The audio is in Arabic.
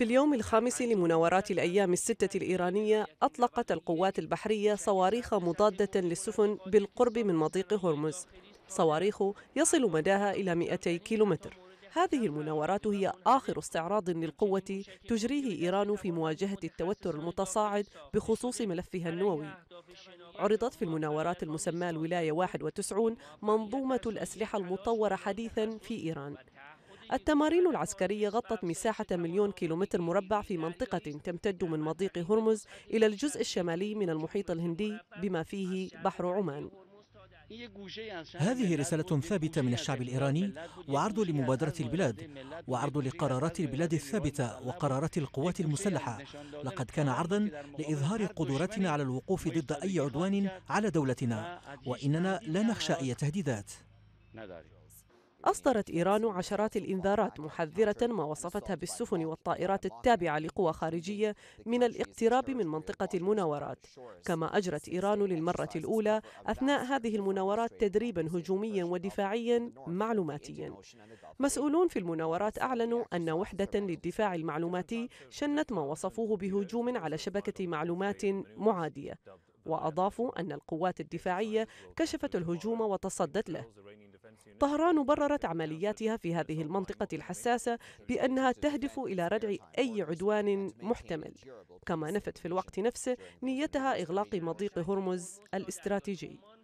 في اليوم الخامس لمناورات الأيام الستة الإيرانية أطلقت القوات البحرية صواريخ مضادة للسفن بالقرب من مضيق هرمز صواريخ يصل مداها إلى 200 كيلومتر هذه المناورات هي آخر استعراض للقوة تجريه إيران في مواجهة التوتر المتصاعد بخصوص ملفها النووي عرضت في المناورات المسمى الولاية 91 منظومة الأسلحة المطورة حديثا في إيران التمارين العسكرية غطت مساحة مليون كيلومتر مربع في منطقة تمتد من مضيق هرمز إلى الجزء الشمالي من المحيط الهندي بما فيه بحر عمان هذه رسالة ثابتة من الشعب الإيراني وعرض لمبادرة البلاد وعرض لقرارات البلاد الثابتة وقرارات القوات المسلحة لقد كان عرضا لإظهار قدرتنا على الوقوف ضد أي عدوان على دولتنا وإننا لا نخشى أي تهديدات أصدرت إيران عشرات الإنذارات محذرة ما وصفتها بالسفن والطائرات التابعة لقوى خارجية من الاقتراب من منطقة المناورات كما أجرت إيران للمرة الأولى أثناء هذه المناورات تدريبا هجوميا ودفاعيا معلوماتيا مسؤولون في المناورات أعلنوا أن وحدة للدفاع المعلوماتي شنت ما وصفوه بهجوم على شبكة معلومات معادية وأضافوا أن القوات الدفاعية كشفت الهجوم وتصدت له طهران بررت عملياتها في هذه المنطقة الحساسة بأنها تهدف إلى ردع أي عدوان محتمل كما نفت في الوقت نفسه نيتها إغلاق مضيق هرمز الاستراتيجي